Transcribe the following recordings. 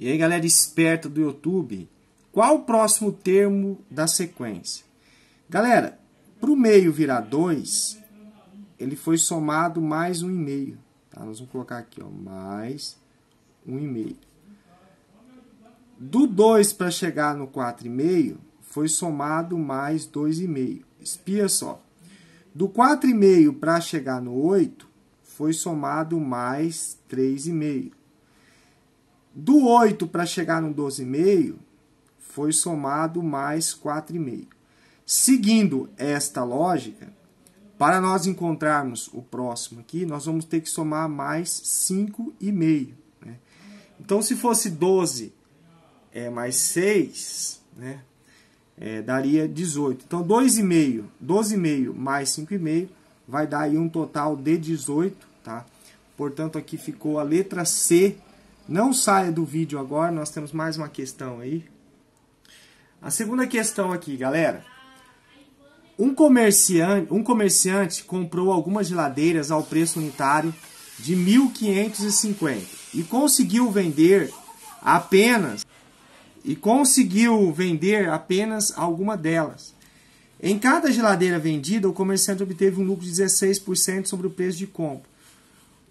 E aí, galera esperta do YouTube, qual o próximo termo da sequência? Galera, para o meio virar 2, ele foi somado mais um Tá? Nós vamos colocar aqui, ó, mais um Do 2 para chegar no 4,5, foi somado mais 2,5. Espia só. Do 4,5 para chegar no 8, foi somado mais 3,5. Do 8 para chegar no 12,5, foi somado mais 4,5. Seguindo esta lógica, para nós encontrarmos o próximo aqui, nós vamos ter que somar mais 5,5. Né? Então, se fosse 12 é, mais 6, né? É, daria 18. Então, 2,5, 12,5 mais 5,5 vai dar aí um total de 18, tá? Portanto, aqui ficou a letra C não saia do vídeo agora, nós temos mais uma questão aí. A segunda questão aqui, galera. Um comerciante, um comerciante comprou algumas geladeiras ao preço unitário de 1.550 e conseguiu vender apenas e conseguiu vender apenas alguma delas. Em cada geladeira vendida, o comerciante obteve um lucro de 16% sobre o preço de compra.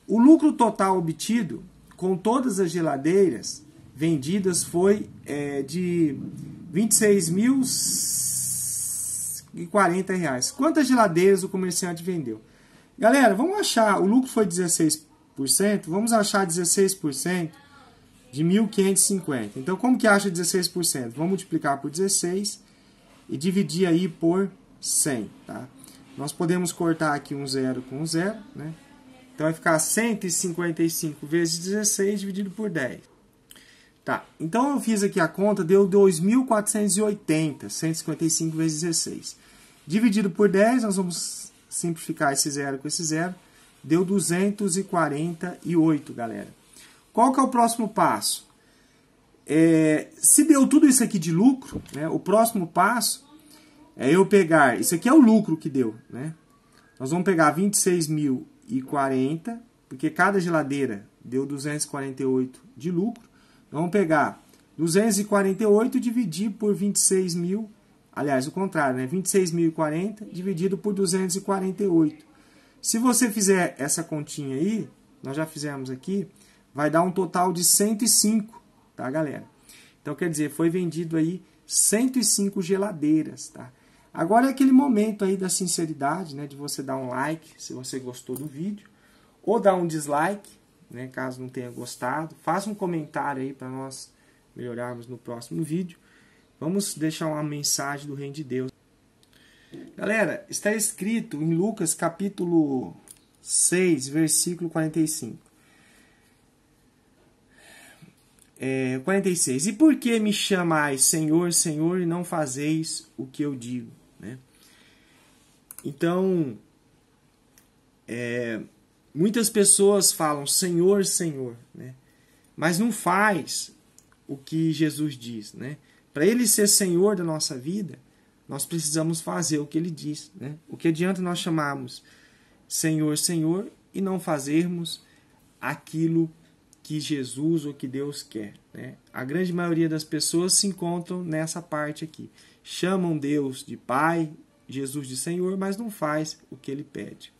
O lucro total obtido com todas as geladeiras vendidas foi é, de 26 mil e 40 reais. Quantas geladeiras o comerciante vendeu? Galera, vamos achar, o lucro foi 16%, vamos achar 16% de 1.550. Então, como que acha 16%? Vamos multiplicar por 16 e dividir aí por 100, tá? Nós podemos cortar aqui um zero com um zero, né? Então vai ficar 155 vezes 16 dividido por 10. Tá, então eu fiz aqui a conta, deu 2.480, 155 vezes 16. Dividido por 10, nós vamos simplificar esse zero com esse zero, deu 248, galera. Qual que é o próximo passo? É, se deu tudo isso aqui de lucro, né, o próximo passo é eu pegar, isso aqui é o lucro que deu, né? Nós vamos pegar 26 mil e 40, porque cada geladeira deu 248 de lucro. Então, vamos pegar 248 dividido por 26 mil, aliás, o contrário, né? 26.040 dividido por 248. Se você fizer essa continha aí, nós já fizemos aqui, vai dar um total de 105, tá, galera? Então, quer dizer, foi vendido aí 105 geladeiras, tá? Agora é aquele momento aí da sinceridade, né, de você dar um like se você gostou do vídeo, ou dar um dislike, né, caso não tenha gostado. Faça um comentário aí para nós melhorarmos no próximo vídeo. Vamos deixar uma mensagem do Reino de Deus. Galera, está escrito em Lucas capítulo 6, versículo 45. É, 46. E por que me chamais Senhor, Senhor, e não fazeis o que eu digo? Né? Então, é, muitas pessoas falam Senhor, Senhor, né? mas não faz o que Jesus diz. Né? Para Ele ser Senhor da nossa vida, nós precisamos fazer o que Ele diz. Né? O que adianta nós chamarmos Senhor, Senhor e não fazermos aquilo que que Jesus ou que Deus quer. Né? A grande maioria das pessoas se encontram nessa parte aqui. Chamam Deus de Pai, Jesus de Senhor, mas não faz o que ele pede.